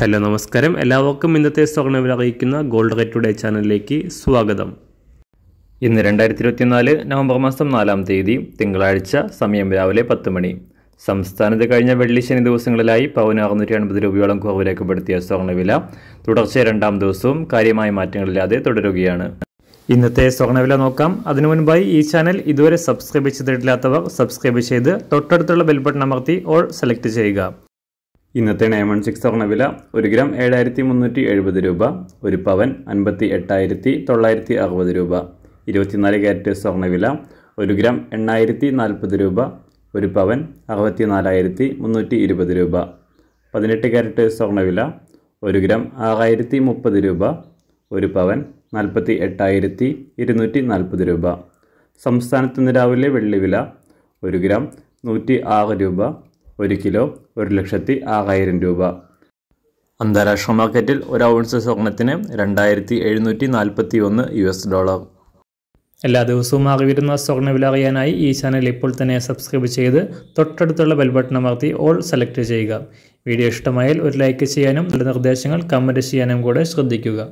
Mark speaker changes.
Speaker 1: hello നമസ്കാരം എല്ലാവർക്കും ഇന്നത്തെ സ്വർണ്ണവിൽ അറിയിക്കുന്ന ഗോൾഡ് റേറ്റ് ടുഡേ ചാനലിലേക്ക് സ്വാഗതം ഇന്ന് രണ്ടായിരത്തി ഇരുപത്തിനാല് നവംബർ മാസം നാലാം തീയതി തിങ്കളാഴ്ച സമയം രാവിലെ പത്ത് മണി സംസ്ഥാനത്ത് കഴിഞ്ഞ വെള്ളി ശനി ദിവസങ്ങളിലായി പവന് അറുന്നൂറ്റി അൻപത് രൂപയോളം കുറവ് രേഖപ്പെടുത്തിയ സ്വർണ്ണവില തുടർച്ച രണ്ടാം ദിവസവും കാര്യമായ മാറ്റങ്ങളില്ലാതെ തുടരുകയാണ് ഇന്നത്തെ സ്വർണ്ണവില നോക്കാം അതിനു മുൻപായി ഈ ചാനൽ ഇതുവരെ സബ്സ്ക്രൈബ് ചെയ്തിട്ടില്ലാത്തവർ സബ്സ്ക്രൈബ് ചെയ്ത് തൊട്ടടുത്തുള്ള ബെൽബട്ടൺ അമർത്തി ഓൾ സെലക്ട് ചെയ്യുക ഇന്നത്തെ വൺ സിക്സ് സ്വർണ്ണവില ഒരു ഗ്രാം ഏഴായിരത്തി മുന്നൂറ്റി എഴുപത് രൂപ ഒരു പവൻ അൻപത്തി എട്ടായിരത്തി തൊള്ളായിരത്തി അറുപത് രൂപ ഇരുപത്തിനാല് ക്യാരറ്റ് സ്വർണ്ണവില ഒരു ഗ്രാം എണ്ണായിരത്തി നാൽപ്പത് രൂപ ഒരു പവൻ അറുപത്തി നാലായിരത്തി മുന്നൂറ്റി ഇരുപത് രൂപ പതിനെട്ട് ക്യാരറ്റ് സ്വർണ്ണവില ഒരു ഗ്രാം ആറായിരത്തി മുപ്പത് രൂപ ഒരു പവൻ നാൽപ്പത്തി എട്ടായിരത്തി ഇരുന്നൂറ്റി നാൽപ്പത് രൂപ സംസ്ഥാനത്ത് നിന്ന് രാവിലെ വെള്ളി വില ഒരു ഗ്രാം നൂറ്റി ആറ് രൂപ ഒരു കിലോ ഒരു ലക്ഷത്തി ആറായിരം രൂപ അന്താരാഷ്ട്ര മാർക്കറ്റിൽ ഒരു ഔൺസ് സ്വർണത്തിന് രണ്ടായിരത്തി എഴുന്നൂറ്റി നാൽപ്പത്തി ഒന്ന് യു എസ് ഡോളർ എല്ലാ ദിവസവും മാറി വരുന്ന സ്വർണ്ണവില അറിയാനായി ഈ ചാനൽ ഇപ്പോൾ തന്നെ സബ്സ്ക്രൈബ് ചെയ്ത് തൊട്ടടുത്തുള്ള ബെൽബട്ടൺ അമർത്തി ഓൾ സെലക്ട് ചെയ്യുക വീഡിയോ ഇഷ്ടമായാൽ ഒരു ലൈക്ക് ചെയ്യാനും നല്ല നിർദ്ദേശങ്ങൾ കമൻറ്റ് ചെയ്യാനും കൂടെ ശ്രദ്ധിക്കുക